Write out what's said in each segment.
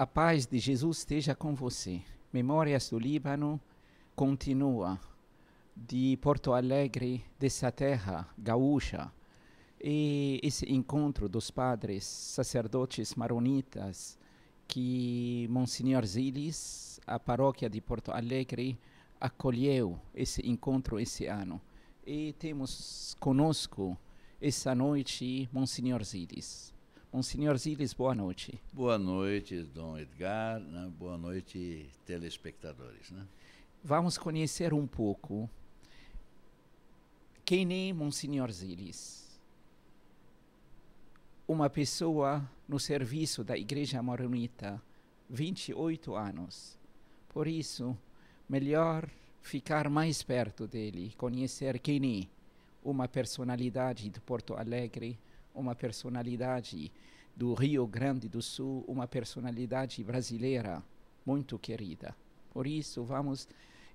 A paz de Jesus esteja com você. Memórias do Líbano continua de Porto Alegre, dessa terra gaúcha. E esse encontro dos padres sacerdotes maronitas que Monsenhor Zilis, a paróquia de Porto Alegre, acolheu esse encontro esse ano. E temos conosco essa noite Monsenhor Zilis. Monsenhor Ziles, boa noite. Boa noite, Dom Edgar, né? boa noite, telespectadores. Né? Vamos conhecer um pouco quem é Monsenhor Ziles. Uma pessoa no serviço da Igreja Maronita, 28 anos. Por isso, melhor ficar mais perto dele, conhecer quem é uma personalidade de Porto Alegre, uma personalidade do Rio Grande do Sul, uma personalidade brasileira muito querida. Por isso, vamos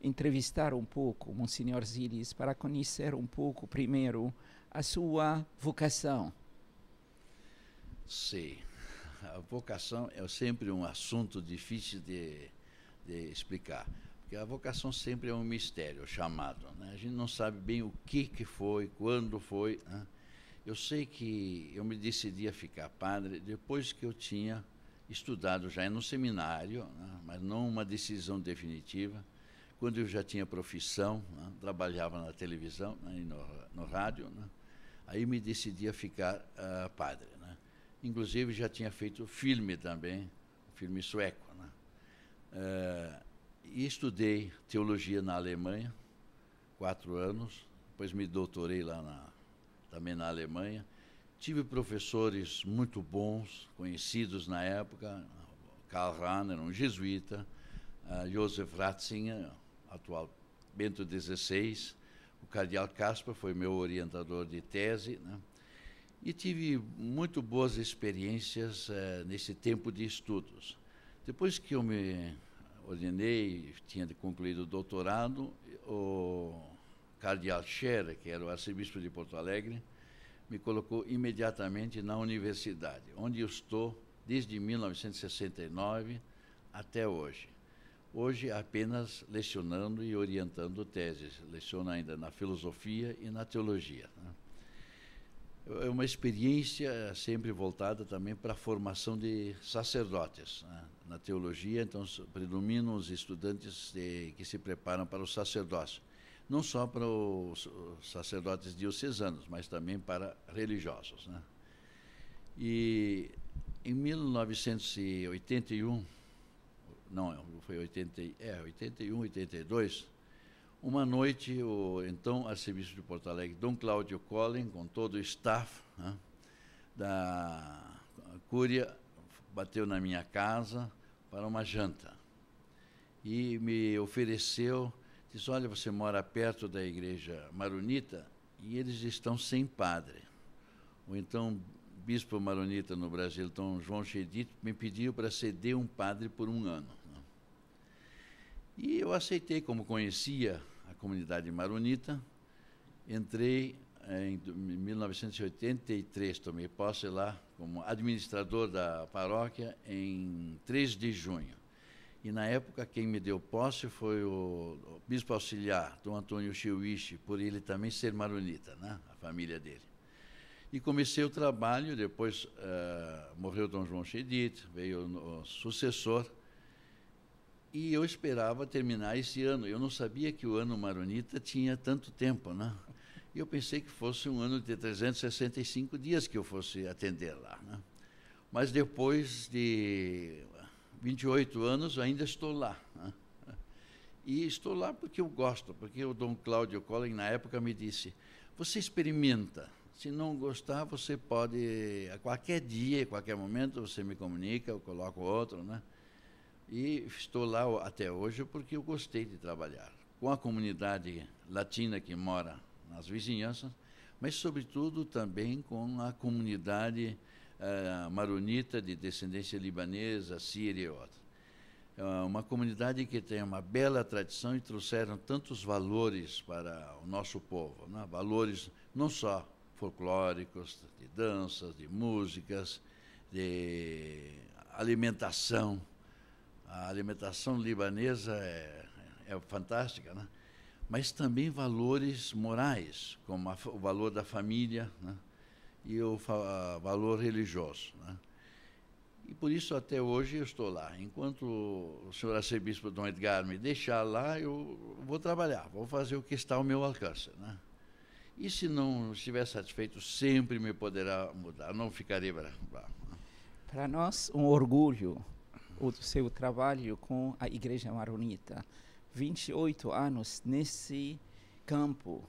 entrevistar um pouco Monsenhor Zilis para conhecer um pouco, primeiro, a sua vocação. Sim, a vocação é sempre um assunto difícil de, de explicar porque a vocação sempre é um mistério chamado. Né? A gente não sabe bem o que, que foi, quando foi. Né? Eu sei que eu me decidi a ficar padre depois que eu tinha estudado já no seminário, né, mas não uma decisão definitiva. Quando eu já tinha profissão, né, trabalhava na televisão né, e no, no rádio, né, aí me decidi a ficar uh, padre. Né. Inclusive já tinha feito filme também, filme sueco. Uh, e estudei teologia na Alemanha, quatro anos, depois me doutorei lá na também na Alemanha. Tive professores muito bons, conhecidos na época, Karl Rahner, um jesuíta, ah, Josef Ratzinger, atual Bento XVI, o cardeal Caspar foi meu orientador de tese, né? e tive muito boas experiências eh, nesse tempo de estudos. Depois que eu me ordenei, tinha concluído o doutorado, o cardeal Scherer, que era o arcebispo de Porto Alegre, me colocou imediatamente na universidade, onde eu estou desde 1969 até hoje. Hoje apenas lecionando e orientando teses, leciono ainda na filosofia e na teologia. Né? É uma experiência sempre voltada também para a formação de sacerdotes. Né? Na teologia, então, predominam os estudantes que se preparam para o sacerdócio não só para os sacerdotes diocesanos, mas também para religiosos. Né? E em 1981, não, foi 80, é, 81, 82, uma noite, o então arcebispo de Porto Alegre, Dom Cláudio Collin, com todo o staff né, da Cúria, bateu na minha casa para uma janta e me ofereceu Diz: Olha, você mora perto da igreja maronita e eles estão sem padre. Ou então, bispo maronita no Brasil, então João Chedito, me pediu para ceder um padre por um ano. Né? E eu aceitei, como conhecia a comunidade maronita, entrei eh, em 1983, tomei posse lá como administrador da paróquia em 3 de junho. E na época quem me deu posse foi o, o bispo auxiliar, Dom Antônio Chiuichi, por ele também ser maronita, né? a família dele. E comecei o trabalho, depois uh, morreu Dom João Chedid, veio o, o sucessor, e eu esperava terminar esse ano. Eu não sabia que o ano maronita tinha tanto tempo, né? E eu pensei que fosse um ano de 365 dias que eu fosse atender lá, né? Mas depois de 28 anos, ainda estou lá. Né? E estou lá porque eu gosto, porque o Dom Cláudio Collin, na época, me disse: você experimenta. Se não gostar, você pode, a qualquer dia, a qualquer momento, você me comunica, eu coloco outro, né? E estou lá até hoje porque eu gostei de trabalhar com a comunidade latina que mora nas vizinhanças, mas, sobretudo, também com a comunidade maronita de descendência libanesa, síria e outra. É uma comunidade que tem uma bela tradição e trouxeram tantos valores para o nosso povo, né? valores não só folclóricos, de danças, de músicas, de alimentação. A alimentação libanesa é, é fantástica, né? mas também valores morais, como a, o valor da família, né? e o valor religioso. Né? E por isso até hoje eu estou lá. Enquanto o senhor arcebispo Dom Edgar me deixar lá, eu vou trabalhar, vou fazer o que está ao meu alcance. Né? E se não estiver satisfeito, sempre me poderá mudar, não ficarei bravo. Né? Para nós, um orgulho o seu trabalho com a Igreja Maronita. 28 anos nesse campo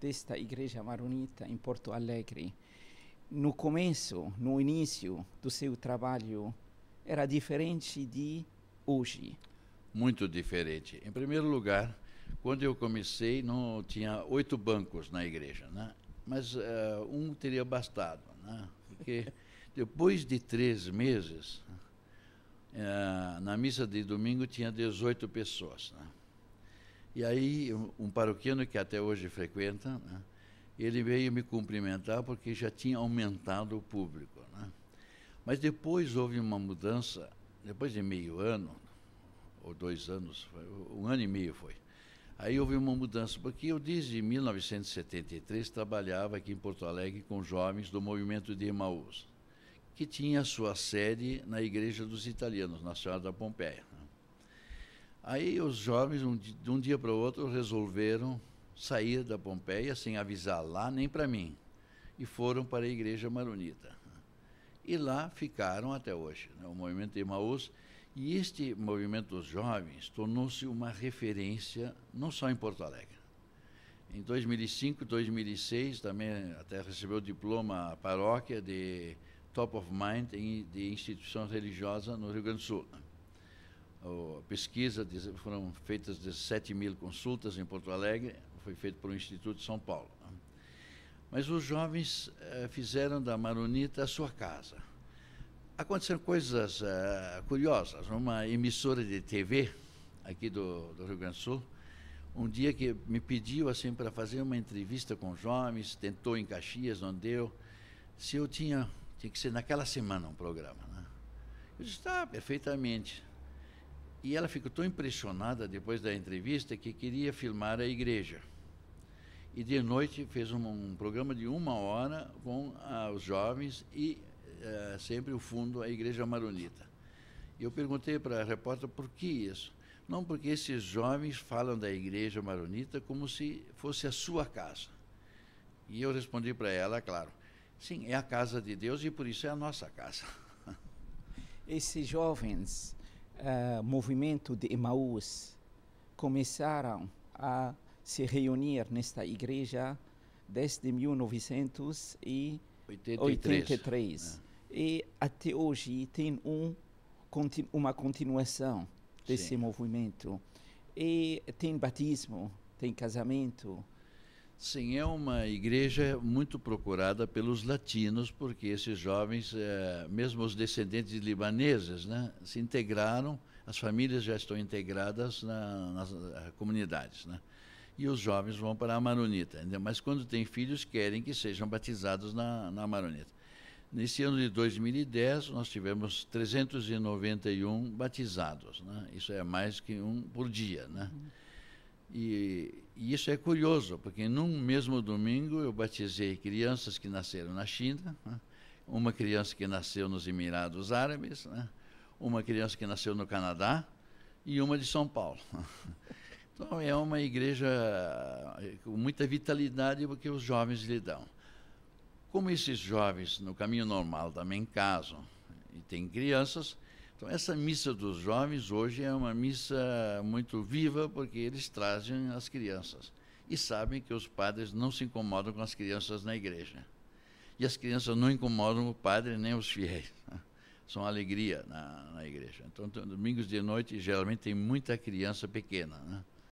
desta Igreja Maronita em Porto Alegre no começo, no início do seu trabalho, era diferente de hoje? Muito diferente. Em primeiro lugar, quando eu comecei, não tinha oito bancos na igreja, né? mas uh, um teria bastado, né? porque depois de três meses, uh, na missa de domingo tinha 18 pessoas. Né? E aí, um, um paroquiano que até hoje frequenta, né? ele veio me cumprimentar porque já tinha aumentado o público. Né? Mas depois houve uma mudança, depois de meio ano, ou dois anos, um ano e meio foi. Aí houve uma mudança, porque eu desde 1973 trabalhava aqui em Porto Alegre com jovens do movimento de Emaús, que tinha sua sede na Igreja dos Italianos, na Senhora da Pompeia. Né? Aí os jovens, um, de um dia para o outro, resolveram sair da Pompeia sem avisar lá nem para mim e foram para a igreja maronita. E lá ficaram até hoje, né, o movimento de Maús. E este movimento dos jovens tornou-se uma referência não só em Porto Alegre. Em 2005, 2006, também até recebeu o diploma a paróquia de Top of Mind de instituição religiosa no Rio Grande do Sul. A né. pesquisa, foram feitas 17 mil consultas em Porto Alegre, foi feito pelo Instituto de São Paulo. Mas os jovens eh, fizeram da Maronita a sua casa. Aconteceram coisas eh, curiosas. Uma emissora de TV aqui do, do Rio Grande do Sul, um dia que me pediu assim para fazer uma entrevista com jovens, tentou em Caxias, não deu. Se eu tinha, tinha que ser naquela semana um programa, né? Eu disse, tá, perfeitamente. E ela ficou tão impressionada depois da entrevista que queria filmar a igreja e de noite fez um, um programa de uma hora com ah, os jovens e ah, sempre o fundo a Igreja Maronita. E eu perguntei para a repórter por que isso. Não, porque esses jovens falam da Igreja Maronita como se fosse a sua casa. E eu respondi para ela, claro, sim, é a casa de Deus e por isso é a nossa casa. Esses jovens, uh, movimento de Emaús, começaram a se reunir nesta igreja desde 1983. E até hoje tem um, uma continuação desse Sim. movimento. E tem batismo, tem casamento. Sim, é uma igreja muito procurada pelos latinos, porque esses jovens, eh, mesmo os descendentes de libaneses, né, se integraram, as famílias já estão integradas na, nas eh, comunidades. Né? e os jovens vão para a Maronita. Mas quando têm filhos, querem que sejam batizados na, na Maronita. Nesse ano de 2010, nós tivemos 391 batizados. Né? Isso é mais que um por dia. Né? Uhum. E, e, isso é curioso, porque num mesmo domingo eu batizei crianças que nasceram na China, né? uma criança que nasceu nos Emirados Árabes, né? uma criança que nasceu no Canadá e uma de São Paulo. Né? Então é uma igreja eh, com muita vitalidade porque os jovens lhe dão. Como esses jovens no caminho normal também casam e têm crianças, então essa missa dos jovens hoje é uma missa muito viva porque eles trazem as crianças e sabem que os padres não se incomodam com as crianças na igreja. E as crianças não incomodam o padre nem os fiéis. São alegria na, na igreja. Então, domingos de noite, geralmente tem muita criança pequena. Né?